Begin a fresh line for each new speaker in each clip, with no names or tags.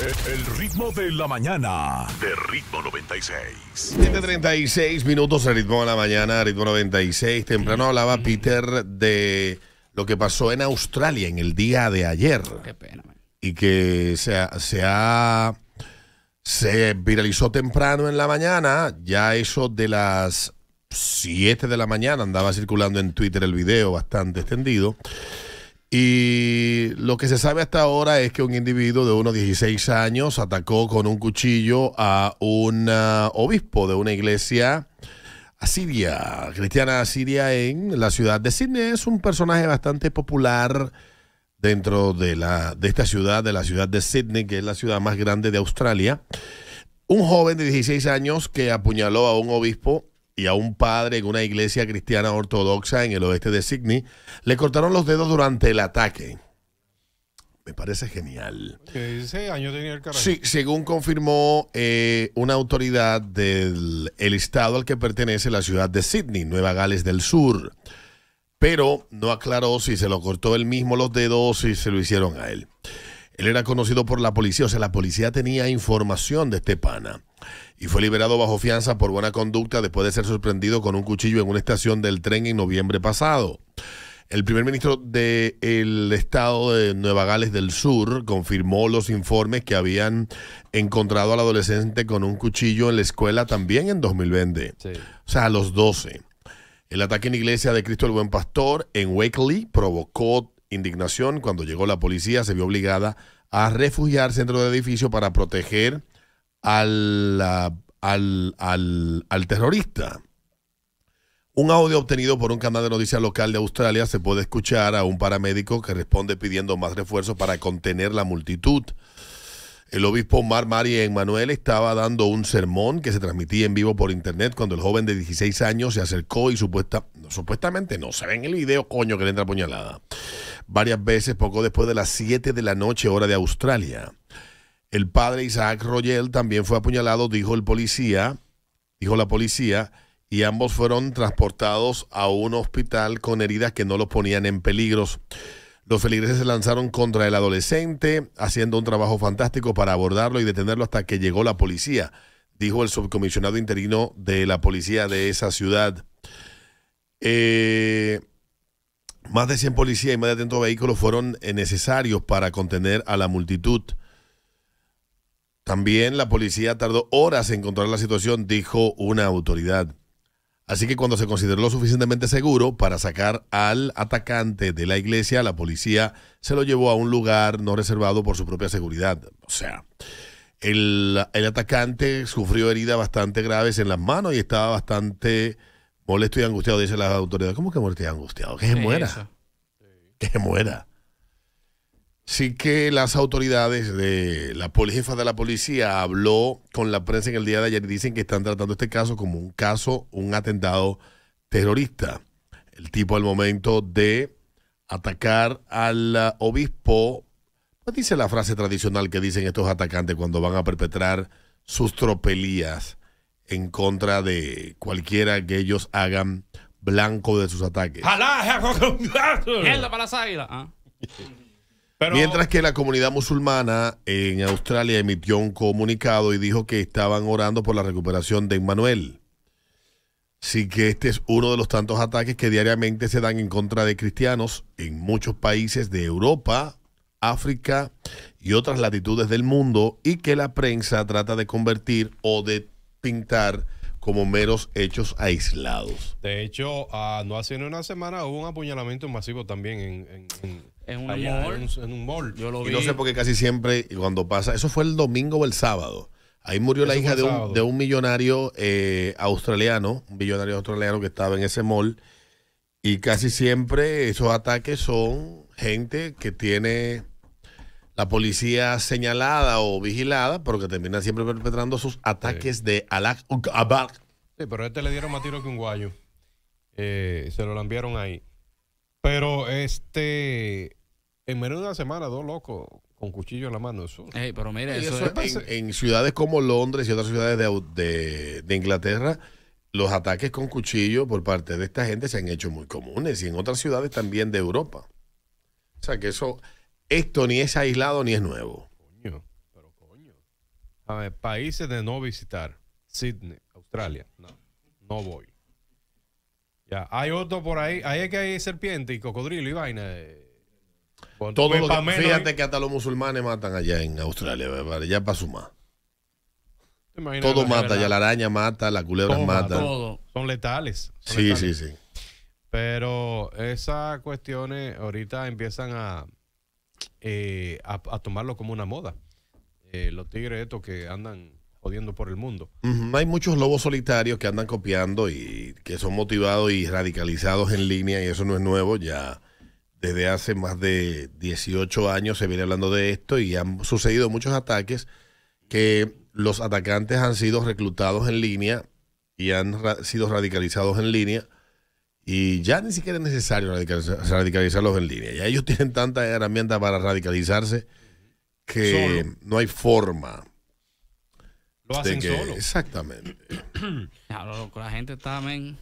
El ritmo de la mañana. De ritmo 96. 7:36 minutos el ritmo de la mañana, ritmo 96. Temprano hablaba Peter de lo que pasó en Australia en el día de ayer. Oh, y que se, se Se viralizó temprano en la mañana. Ya eso de las 7 de la mañana andaba circulando en Twitter el video bastante extendido. Y lo que se sabe hasta ahora es que un individuo de unos 16 años atacó con un cuchillo a un uh, obispo de una iglesia asiria, cristiana asiria en la ciudad de Sydney. Es un personaje bastante popular dentro de, la, de esta ciudad, de la ciudad de Sydney, que es la ciudad más grande de Australia. Un joven de 16 años que apuñaló a un obispo y a un padre en una iglesia cristiana ortodoxa en el oeste de Sydney le cortaron los dedos durante el ataque. Me parece genial. Sí, según confirmó eh, una autoridad del estado al que pertenece la ciudad de Sydney, Nueva Gales del Sur. Pero no aclaró si se lo cortó él mismo los dedos o si se lo hicieron a él. Él era conocido por la policía, o sea, la policía tenía información de este pana y fue liberado bajo fianza por buena conducta después de ser sorprendido con un cuchillo en una estación del tren en noviembre pasado. El primer ministro del de estado de Nueva Gales del Sur confirmó los informes que habían encontrado al adolescente con un cuchillo en la escuela también en 2020, o sea, a los 12. El ataque en iglesia de Cristo el Buen Pastor en Wakeley provocó indignación. Cuando llegó la policía, se vio obligada a refugiarse dentro del edificio para proteger al, al, terrorista. Un audio obtenido por un canal de noticias local de Australia se puede escuchar a un paramédico que responde pidiendo más refuerzos para contener la multitud. El obispo Mar Mari Emanuel estaba dando un sermón que se transmitía en vivo por internet cuando el joven de 16 años se acercó y supuesta, supuestamente no se ve en el video, coño, que le entra puñalada. Varias veces, poco después de las 7 de la noche, hora de Australia. El padre Isaac Royel también fue apuñalado, dijo el policía, dijo la policía, y ambos fueron transportados a un hospital con heridas que no los ponían en peligros. Los feligreses se lanzaron contra el adolescente, haciendo un trabajo fantástico para abordarlo y detenerlo hasta que llegó la policía, dijo el subcomisionado interino de la policía de esa ciudad. Eh, más de 100 policías y más de 100 vehículos fueron necesarios para contener a la multitud. También la policía tardó horas en controlar la situación, dijo una autoridad. Así que cuando se consideró lo suficientemente seguro para sacar al atacante de la iglesia, la policía se lo llevó a un lugar no reservado por su propia seguridad. O sea, el, atacante sufrió heridas bastante graves en las manos y estaba bastante molesto y angustiado, dice la autoridad. ¿Cómo que molesto y angustiado? Que se muera. Que se muera. Sí que las autoridades de la jefa de la policía habló con la prensa en el día de ayer y dicen que están tratando este caso como un caso, un atentado terrorista. El tipo al momento de atacar al ah, obispo, pues dice la frase tradicional que dicen estos atacantes cuando van a perpetrar sus tropelías en contra de cualquiera que ellos hagan blanco de sus ataques. Mientras que la comunidad musulmana en Australia emitió un comunicado y dijo que estaban orando por la recuperación de Emmanuel. Así que este es uno de los tantos ataques que diariamente se dan en contra de cristianos en muchos países de Europa, África y otras latitudes del mundo y que la prensa trata de convertir o de pintar como meros hechos aislados.
De hecho, ah, no hace una semana hubo un apuñalamiento masivo también en en un, mall. Yo lo vi. Y no sé por qué
casi siempre cuando pasa, eso fue el domingo o el sábado. Ahí murió la hija de un, millonario eh, australiano, un millonario australiano que estaba en ese mall. Y casi siempre esos ataques son gente que tiene la policía señalada o vigilada, pero que termina siempre perpetrando sus ataques de alak
Sí, pero a este le dieron más tiro que un guayo. Eh, se lo enviaron ahí. Pero este, en menos de una semana, dos locos con cuchillo en la mano. Eso, pero mira, en,
ciudades como Londres y otras ciudades de, Inglaterra, los ataques con cuchillo por parte de esta gente se han hecho muy comunes y en otras ciudades también de Europa. O sea que eso, esto ni es aislado ni es nuevo. pero
coño. países de no visitar. Sydney, Australia. No, no voy hay otro por ahí. Ahí es que hay serpiente y cocodrilo y vaina. Todo pues fíjate
que hasta los musulmanes matan allá en Australia, ya para sumar.
Todo mata, ya la
araña mata, la culebra mata.
Son letales.
sí, sí, sí.
Pero esas cuestiones ahorita empiezan a, eh, a, tomarlo como una moda. Eh, los tigres estos que andan jodiendo por el mundo.
Hay muchos lobos solitarios que andan copiando y que son motivados y radicalizados en línea y eso no es nuevo, ya desde hace más de 18 años se viene hablando de esto y han sucedido muchos ataques que los atacantes han sido reclutados en línea y han sido radicalizados en línea y ya ni siquiera es necesario radicalizarlos en línea. Ya ellos tienen tantas herramientas para radicalizarse que no hay forma lo hacen solo. Exactamente.
la gente también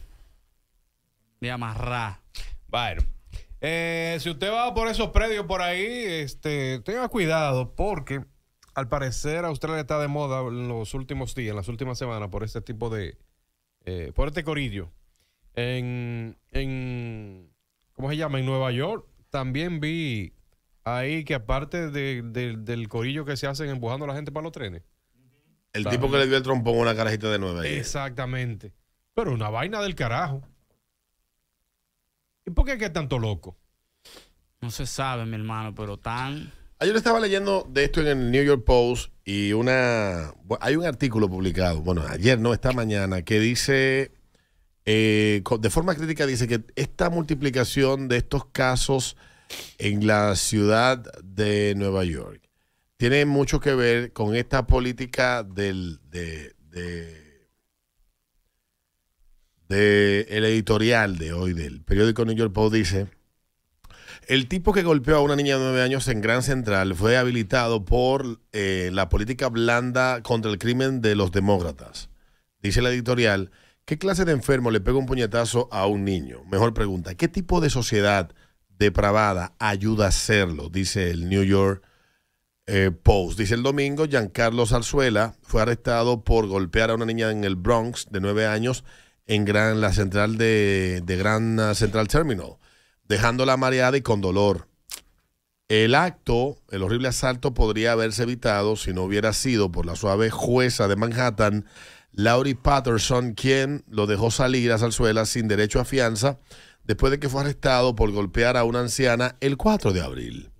men, de Bueno. Eh, si usted va por esos predios por ahí, este, tenga cuidado porque al parecer Australia está de moda en los últimos días, en las últimas semanas, por este tipo de. Eh, por este corillo. En, en. ¿Cómo se llama? En Nueva York. También vi ahí que aparte del corillo que se hacen empujando a la gente para los trenes,
el tipo que le dio el trompón una carajita de nueve.
Exactamente. Pero una vaina del carajo. ¿Y por qué es que es tanto loco? No se sabe, mi hermano, pero tan.
Ayer estaba leyendo de esto en el New York Post y una. Hay un artículo publicado, bueno, ayer no, esta mañana, que dice. Eh, de forma crítica, dice que esta multiplicación de estos casos en la ciudad de Nueva York tiene mucho que ver con esta política del, de, el editorial de hoy del periódico New York Post dice el tipo que golpeó a una niña de nueve años en Gran Central fue habilitado por eh, la política blanda contra el crimen de los demócratas. Dice la editorial, ¿qué clase de enfermo le pega un puñetazo a un niño? Mejor pregunta, ¿qué tipo de sociedad depravada ayuda a hacerlo? Dice el New York eh, post. Dice el domingo, Giancarlo salzuela fue arrestado por golpear a una niña en el Bronx de nueve años en gran, la central de, Gran Central Terminal, dejándola mareada y con dolor. El acto, el horrible asalto, podría haberse evitado si no hubiera sido por la suave jueza de Manhattan, Laurie Patterson, quien lo dejó salir a Salzuela sin derecho a fianza después de que fue arrestado por golpear a una anciana el 4 de abril.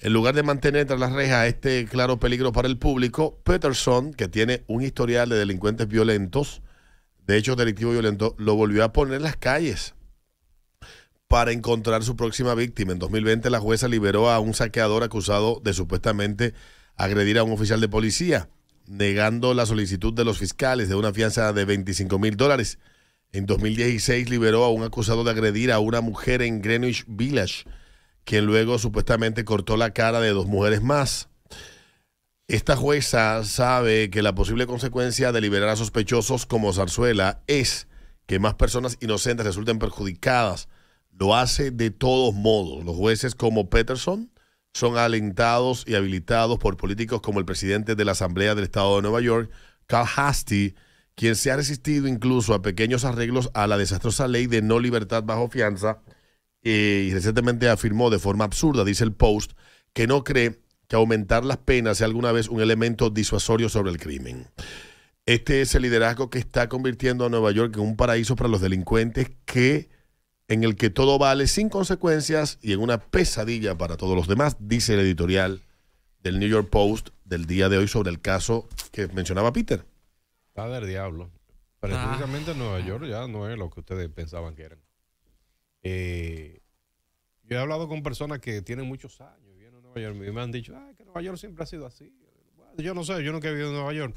En lugar de mantener tras las rejas este claro peligro para el público, Peterson, que tiene un historial de delincuentes violentos, de hecho delictivo violento, lo volvió a poner en las calles para encontrar su próxima víctima. En 2020 la jueza liberó a un saqueador acusado de supuestamente agredir a un oficial de policía, negando la solicitud de los fiscales de una fianza de 25 mil dólares. En 2016 liberó a un acusado de agredir a una mujer en Greenwich Village quien luego supuestamente cortó la cara de dos mujeres más. Esta jueza sabe que la posible consecuencia de liberar a sospechosos como Zarzuela es que más personas inocentes resulten perjudicadas. Lo hace de todos modos. Los jueces como Peterson son alentados y habilitados por políticos como el presidente de la Asamblea del Estado de Nueva York, Carl Hastie, quien se ha resistido incluso a pequeños arreglos a la desastrosa ley de no libertad bajo fianza eh, y recientemente afirmó de forma absurda, dice el Post, que no cree que aumentar las penas sea alguna vez un elemento disuasorio sobre el crimen. Este es el liderazgo que está convirtiendo a Nueva York en un paraíso para los delincuentes que en el que todo vale sin consecuencias y en una pesadilla para todos los demás, dice el editorial del New York Post del día de hoy sobre el caso que mencionaba Peter.
Padre diablo. Ah. prácticamente Nueva York ya no es lo que ustedes pensaban que era eh, yo he hablado con personas que tienen muchos años, Nueva York y me han dicho, ah, que Nueva York siempre ha sido así. yo no sé, yo nunca he vivido en Nueva York.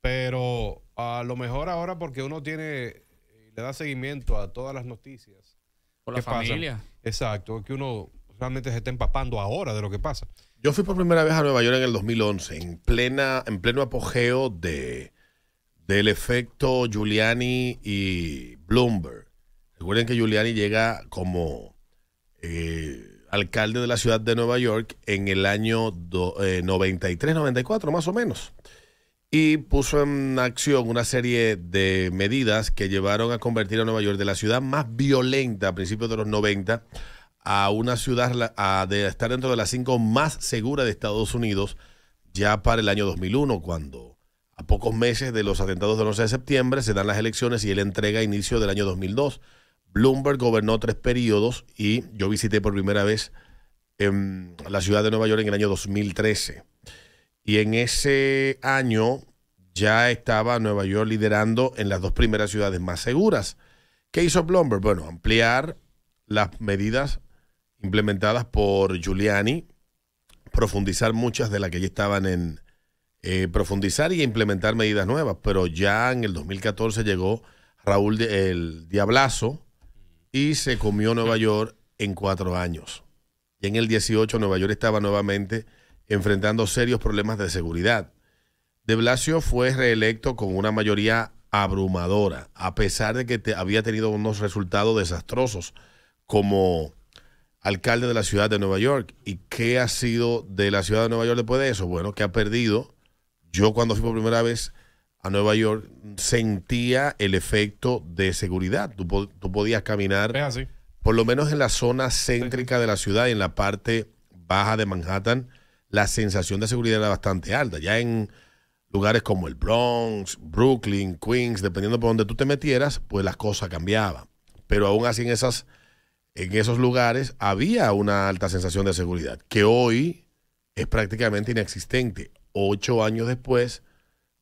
Pero a lo mejor ahora porque uno tiene, eh, le da seguimiento a todas las noticias.
Por la familia.
Exacto, que uno realmente se está empapando ahora de lo que pasa. Yo fui por primera vez a Nueva York en el 2011, en,
plena, en pleno apogeo de, del efecto Giuliani y Bloomberg. Recuerden que Giuliani llega como eh, alcalde de la ciudad de Nueva York en el año 93-94, eh, más o menos. Y puso en acción una serie de medidas que llevaron a convertir a Nueva York de la ciudad más violenta a principios de los 90 a una ciudad a de estar dentro de las cinco más seguras de Estados Unidos ya para el año 2001, cuando a pocos meses de los atentados del 11 de septiembre se dan las elecciones y él entrega inicio del año 2002. Bloomberg gobernó tres periodos y yo visité por primera vez em, la ciudad de Nueva York en el año 2013. Y en ese año ya estaba Nueva York liderando en las dos primeras ciudades más seguras. ¿Qué hizo Bloomberg? Bueno, ampliar las medidas implementadas por Giuliani, profundizar muchas de las que ya estaban en eh, profundizar y implementar medidas nuevas. Pero ya en el 2014 llegó Raúl el Diablazo y se comió Nueva York en cuatro años. Y en el 18 Nueva York estaba nuevamente enfrentando serios problemas de seguridad. De Blasio fue reelecto con una mayoría abrumadora, a pesar de que había tenido unos resultados desastrosos como alcalde de la ciudad de Nueva York. ¿Y qué ha sido de la ciudad de Nueva York después de eso? Bueno, que ha perdido. Yo cuando fui por primera vez a Nueva York, sentía el efecto de seguridad. Tú, podías caminar, por lo menos en la zona céntrica de la ciudad y en la parte baja de Manhattan, la sensación de seguridad era bastante alta. Ya en lugares como el Bronx, Brooklyn, Queens, dependiendo por donde tú te metieras, pues las cosas cambiaban. Pero aún así en, esas, en esos lugares había una alta sensación de seguridad, que hoy es prácticamente inexistente. Ocho años después,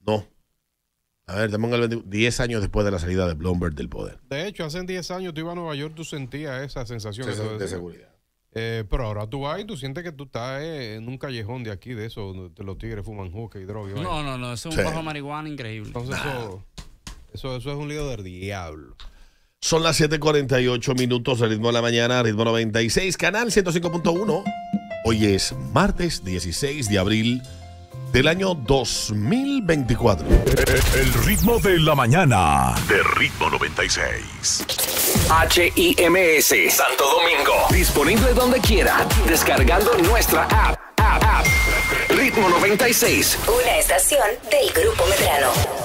no, a ver, te 10 años después de la salida de Bloomberg del poder.
De hecho, hace 10 años tú ibas a Nueva York, tú sentías esa sensación. de, seguridad. Eh, pero ahora tú vas y tú sientes que tú estás eh, en un callejón de aquí, de eso, donde los tigres fuman hookah y droga. no, no, no, eso es un bajo marihuana increíble. Entonces eso, eso, es un lío del diablo.
Son las 7.48 minutos, ritmo de la mañana, ritmo 96, canal 105.1. Hoy es martes 16 de abril del año 2024. El ritmo de la mañana de Ritmo 96. HIMS Santo Domingo. Disponible donde quiera. Descargando nuestra app. app, app. Ritmo 96.
Una estación del Grupo Medrano.